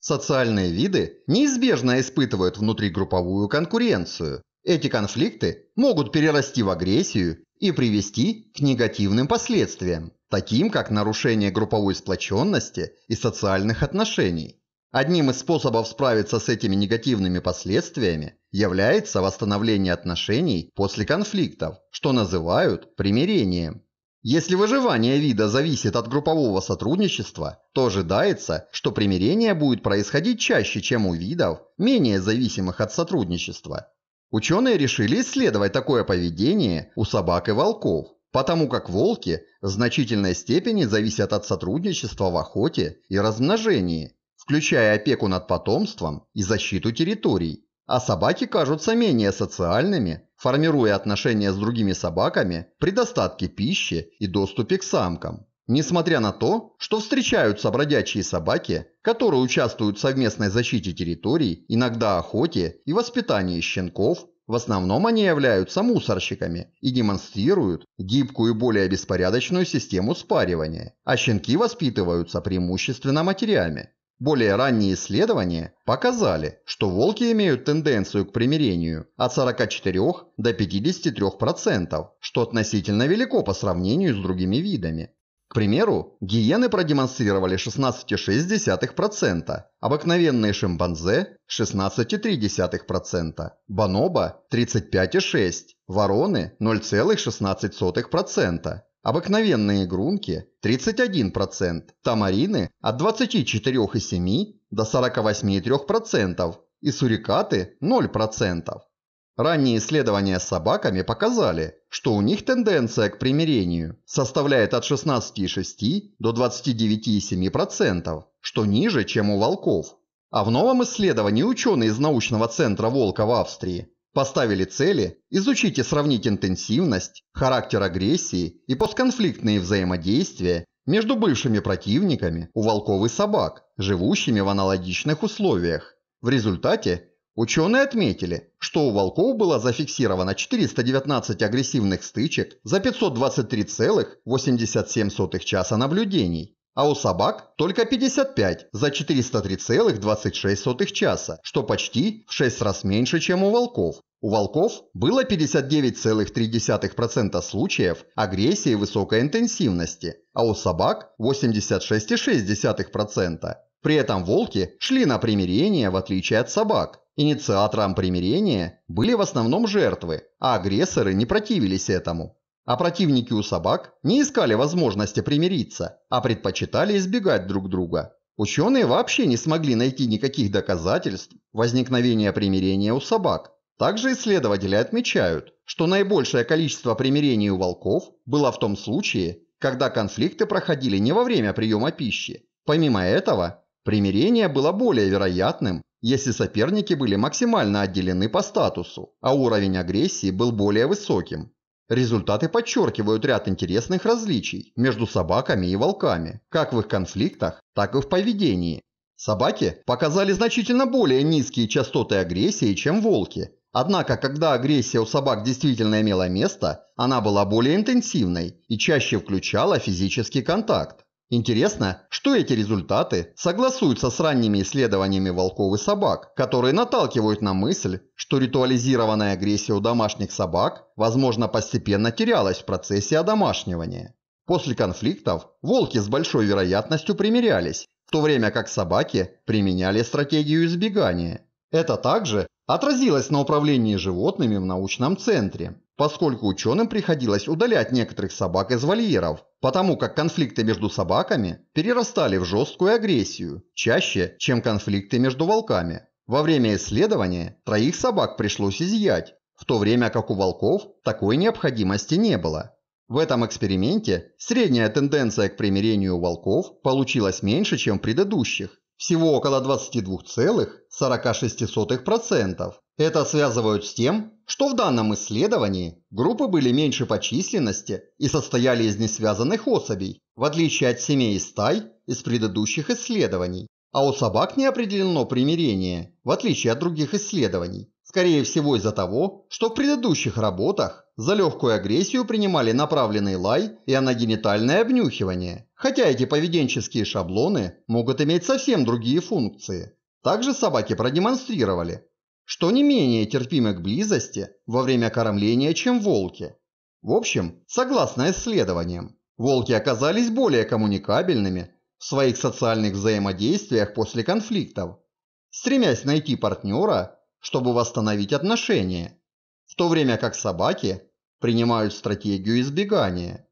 Социальные виды неизбежно испытывают внутригрупповую конкуренцию. Эти конфликты могут перерасти в агрессию и привести к негативным последствиям, таким как нарушение групповой сплоченности и социальных отношений. Одним из способов справиться с этими негативными последствиями является восстановление отношений после конфликтов, что называют примирением. Если выживание вида зависит от группового сотрудничества, то ожидается, что примирение будет происходить чаще, чем у видов, менее зависимых от сотрудничества. Ученые решили исследовать такое поведение у собак и волков, потому как волки в значительной степени зависят от сотрудничества в охоте и размножении, включая опеку над потомством и защиту территорий, а собаки кажутся менее социальными формируя отношения с другими собаками при достатке пищи и доступе к самкам. Несмотря на то, что встречаются бродячие собаки, которые участвуют в совместной защите территорий, иногда охоте и воспитании щенков, в основном они являются мусорщиками и демонстрируют гибкую и более беспорядочную систему спаривания, а щенки воспитываются преимущественно матерями. Более ранние исследования показали, что волки имеют тенденцию к примирению от 44 до 53%, что относительно велико по сравнению с другими видами. К примеру, гиены продемонстрировали 16,6%, обыкновенные шимпанзе – 16,3%, бонобо – 35,6%, вороны – 0,16%, Обыкновенные грунки – 31%, тамарины – от 24,7% до 48,3% и сурикаты – 0%. Ранние исследования с собаками показали, что у них тенденция к примирению составляет от 16,6 до 29,7%, что ниже, чем у волков. А в новом исследовании ученые из научного центра «Волка» в Австрии Поставили цели, изучите сравнить интенсивность, характер агрессии и постконфликтные взаимодействия между бывшими противниками у волков и собак, живущими в аналогичных условиях. В результате ученые отметили, что у волков было зафиксировано 419 агрессивных стычек за 523,87 часа наблюдений, а у собак только 55 за 403,26 часа, что почти в 6 раз меньше, чем у волков. У волков было 59,3% случаев агрессии высокой интенсивности, а у собак 86,6%. При этом волки шли на примирение, в отличие от собак. Инициатором примирения были в основном жертвы, а агрессоры не противились этому. А противники у собак не искали возможности примириться, а предпочитали избегать друг друга. Ученые вообще не смогли найти никаких доказательств возникновения примирения у собак, также исследователи отмечают, что наибольшее количество примирений у волков было в том случае, когда конфликты проходили не во время приема пищи. Помимо этого, примирение было более вероятным, если соперники были максимально отделены по статусу, а уровень агрессии был более высоким. Результаты подчеркивают ряд интересных различий между собаками и волками, как в их конфликтах, так и в поведении. Собаки показали значительно более низкие частоты агрессии, чем волки, Однако, когда агрессия у собак действительно имела место, она была более интенсивной и чаще включала физический контакт. Интересно, что эти результаты согласуются с ранними исследованиями волков и собак, которые наталкивают на мысль, что ритуализированная агрессия у домашних собак, возможно, постепенно терялась в процессе одомашнивания. После конфликтов волки с большой вероятностью примирялись, в то время как собаки применяли стратегию избегания. Это также отразилось на управлении животными в научном центре, поскольку ученым приходилось удалять некоторых собак из вольеров, потому как конфликты между собаками перерастали в жесткую агрессию, чаще, чем конфликты между волками. Во время исследования троих собак пришлось изъять, в то время как у волков такой необходимости не было. В этом эксперименте средняя тенденция к примирению волков получилась меньше, чем в предыдущих, всего около 22,46%. Это связывают с тем, что в данном исследовании группы были меньше по численности и состояли из несвязанных особей, в отличие от семей и стай из предыдущих исследований. А у собак не определено примирение, в отличие от других исследований. Скорее всего из-за того, что в предыдущих работах за легкую агрессию принимали направленный лай и анагенитальное обнюхивание, хотя эти поведенческие шаблоны могут иметь совсем другие функции. Также собаки продемонстрировали, что не менее терпимы к близости во время кормления, чем волки. В общем, согласно исследованиям, волки оказались более коммуникабельными в своих социальных взаимодействиях после конфликтов. Стремясь найти партнера, чтобы восстановить отношения, в то время как собаки принимают стратегию избегания.